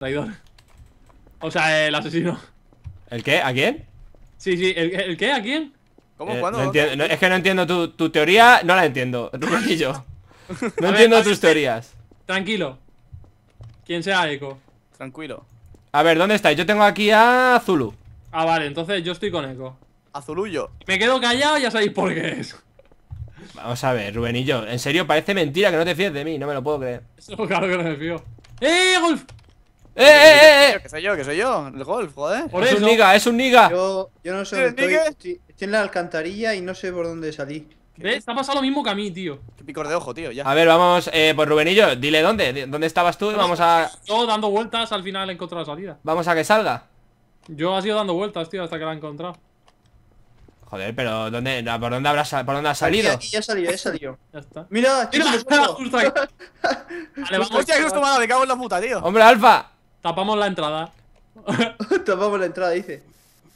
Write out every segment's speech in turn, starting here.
Traidor. O sea, el asesino. ¿El qué? ¿A quién? Sí, sí, ¿el, qué? ¿A quién? ¿Cómo? ¿Cuándo? Eh, es que no entiendo tu, teoría, no la entiendo, Rubenillo No entiendo tus teorías. Tranquilo. Quien sea Eco. Tranquilo. A ver, ¿dónde estáis? Yo tengo aquí a Zulu. Ah, vale, entonces yo estoy con Eco. A Zulu Me quedo callado, ya sabéis por qué es. Vamos a ver, Rubenillo En serio, parece mentira que no te fíes de mí, no me lo puedo creer. Eso, claro que no me fío. ¡Eh, Golf! ¡Eh, eh, eh, eh! Que soy yo, ¿Qué soy yo, el golf, joder. es un niga, es un niga. Yo, yo no sé dónde estoy, estoy, estoy. en la alcantarilla y no sé por dónde salí. ¿Ves? Está pasando lo mismo que a mí, tío. Qué picor de ojo, tío, ya. A ver, vamos, eh, pues Rubenillo, dile dónde. ¿Dónde estabas tú? Vamos a. Yo dando vueltas, al final he encontrado la salida. Vamos a que salga. Yo ha sido dando vueltas, tío, hasta que la he encontrado. Joder, pero ¿dónde, ¿por dónde habrás por dónde has salido? Aquí, ya salió, ya salió. ya está. Mira, Chico. Mira, justo Vale, vamos. Hostia, que me cago en la puta, tío. Hombre, Alfa. Tapamos la entrada. Tapamos la entrada, dice.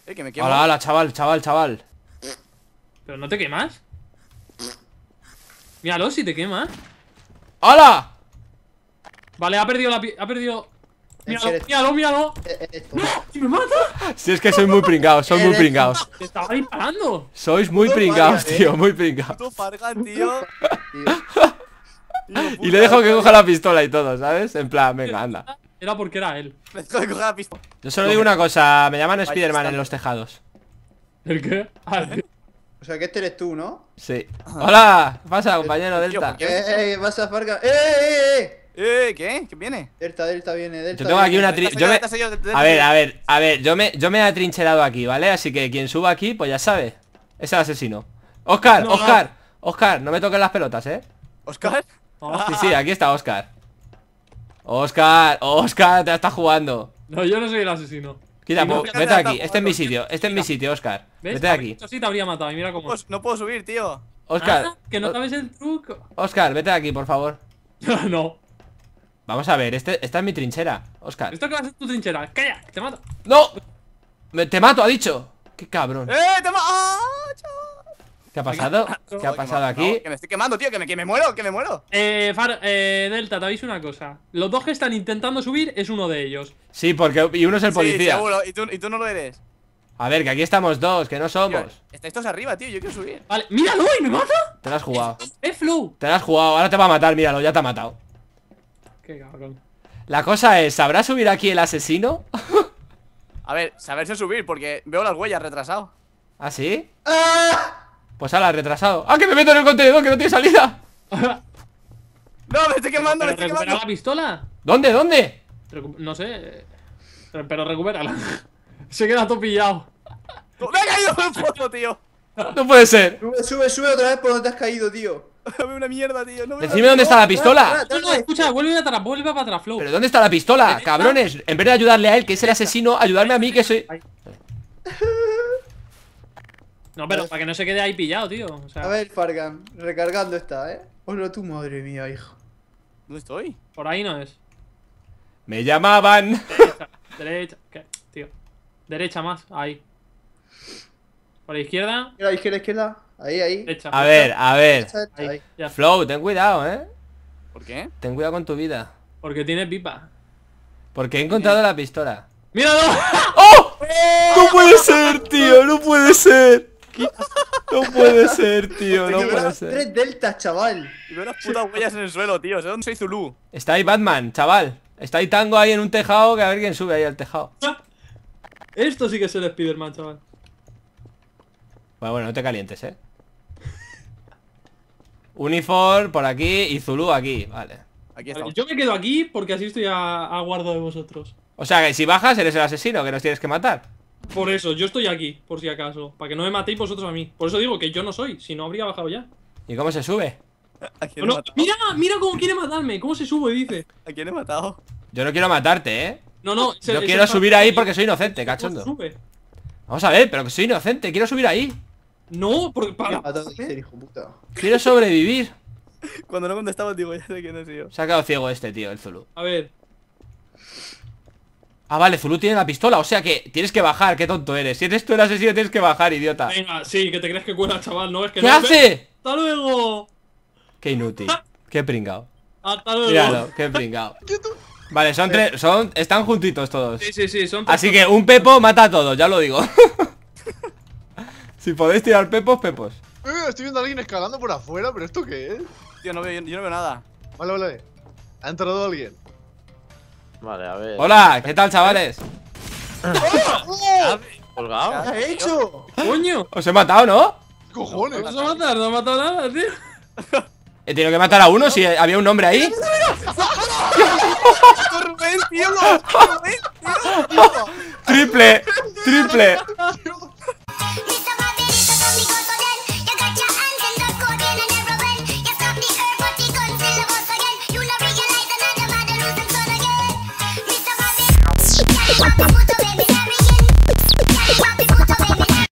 Eh, que me Hola, hola, chaval, chaval, chaval. ¿Pero no te quemas? Míralo si te quema ¡Hala! Vale, ha perdido la pi ha perdido. Míralo, míralo, míralo. Eh, eh, ¡Si me mata! Si es que soy muy pringado, soy muy pringados Te estaba disparando. Sois muy pringados, tío, eh. muy pringados. Tú tío. Y le dejo que coja la pistola y todo, ¿sabes? En plan, venga, anda. Era porque era él. Yo solo digo una cosa, me llaman Spiderman en los tejados. ¿El qué? Ah, ¿Eh? O sea que este eres tú, ¿no? Sí. ¡Hola! Pasa, este compañero Delta. ¡Eh, eh, Farga! ¡Eh, eh, eh! Eh, eh qué ¿Qué viene? Delta, Delta viene, Delta. Yo tengo aquí una Yo A ver, a ver, a ver, yo me, yo me he atrincherado aquí, ¿vale? Así que quien suba aquí, pues ya sabe. Es el asesino. Oscar, Oscar, no. Oscar, no me toques las pelotas, ¿eh? ¿Oscar? Ah. Sí, sí, aquí está Oscar. Oscar, Oscar, te la estás jugando. No, yo no soy el asesino. Quita, pues, vete aquí, este es mi sitio, este es mi sitio, Oscar. Vete de aquí. Esto sí te habría matado mira cómo. No puedo subir, tío. Oscar. Ah, que no sabes el truco. Oscar, vete de aquí, por favor. no. Vamos a ver, este, esta es mi trinchera, Oscar. ¿Esto que va a ser tu trinchera? ¡Calla! ¡Te mato! ¡No! ¡Te mato, ha dicho! ¡Qué cabrón! ¡Eh! ¡Te mato! ¡Ah! ¿Qué ha pasado? ¿Qué ha pasado aquí? que me estoy quemando, tío, que me, que me muero, que me muero. Eh, Far, eh, Delta, te aviso una cosa. Los dos que están intentando subir es uno de ellos. Sí, porque y uno es el policía. Sí, seguro, y tú, y tú no lo eres. A ver, que aquí estamos dos, que no somos. estáis todos arriba, tío, yo quiero subir. Vale, míralo y me mata. Te lo has jugado. Es Flu Te lo has jugado, ahora te va a matar, míralo, ya te ha matado. Qué cabrón. La cosa es, ¿sabrá subir aquí el asesino? a ver, saberse subir, porque veo las huellas retrasado. ¿Ah, sí? ¡Ah! Pues ahora, retrasado ¡Ah, que me meto en el contenedor, que no tiene salida! ¡No, me estoy quemando, me estoy quemando! la pistola? ¿Dónde, dónde? no sé eh, Pero recupérala Se queda todo pillado ¡Me ha caído en el tío! No puede ser Sube, sube, sube otra vez por donde te has caído, tío ¡Dame una mierda, tío. Decime dónde está la pistola. No, no, escucha, vuelve, atrás, vuelve para atrás, Flow. Pero ¿dónde está la pistola? Cabrones, en vez de ayudarle a él, que es el asesino, ayudarme a mí, que soy. No, pero para que no se quede ahí pillado, tío. A ver, Fargan, recargando esta, ¿eh? Hola, tu madre mía, hijo. ¿Dónde estoy? Por ahí no es. ¡Me llamaban! Derecha, ¿Qué? Tío. Derecha más, ahí. Por la izquierda. la izquierda, izquierda. Ahí, ahí. A ver, a ver. Flow, ten cuidado, ¿eh? ¿Por qué? Ten cuidado con tu vida. Porque tiene pipa. Porque he encontrado la pistola. ¡Míralo! ¡Oh! ¡No puede ser, tío! ¡No puede ser! No puede ser, tío, este no puede ser. Tres deltas, chaval. Y veo putas huellas en el suelo, tío. dónde soy Zulu? Está ahí Batman, chaval. Está ahí Tango ahí en un tejado, que a ver quién sube ahí al tejado. Esto sí que es el Spiderman, chaval. Bueno, bueno, no te calientes, eh. Unifor por aquí y Zulu aquí, vale. Yo me quedo aquí porque así estoy a, a de vosotros. O sea, que si bajas eres el asesino, que nos tienes que matar. Por eso, yo estoy aquí, por si acaso. Para que no me matéis vosotros a mí. Por eso digo que yo no soy, si no habría bajado ya. ¿Y cómo se sube? mira, mira cómo quiere matarme, cómo se sube, dice. ¿A quién he matado? Yo no quiero matarte, ¿eh? No, no. yo quiero subir ahí porque soy inocente, cachondo. Vamos a ver, pero que soy inocente, quiero subir ahí. No, porque para. Quiero sobrevivir. Cuando no contestaba, digo, ya sé quién es yo. Se ha quedado ciego este, tío, el Zulu. A ver. Ah, vale, Zulu tiene la pistola, o sea que tienes que bajar, qué tonto eres. Si eres tú el asesino, tienes que bajar, idiota. Venga, sí, que te crees que cuela, chaval, no es que ¿Qué hace? ¡Hasta luego! Qué inútil, qué pringao. ¡Hasta luego! qué pringao. Vale, son tres, eh. son, están juntitos todos. Sí, sí, sí, son tres Así que un Pepo mata a todos, ya lo digo. si podéis tirar Pepos, Pepos. Eh, estoy viendo a alguien escalando por afuera, pero ¿esto qué es? Tío, no veo, yo no veo nada. Vale, vale. Ha entrado alguien. Vale, a ver. Hola, ¿qué tal, chavales? ¿Colgado? ¿Qué has hecho? ¡Coño! Os he matado, ¿no? cojones? ¿Os a matar? No he matado nada, tío. He tenido que matar a uno si había un hombre ahí. ¡Triple! ¡Triple!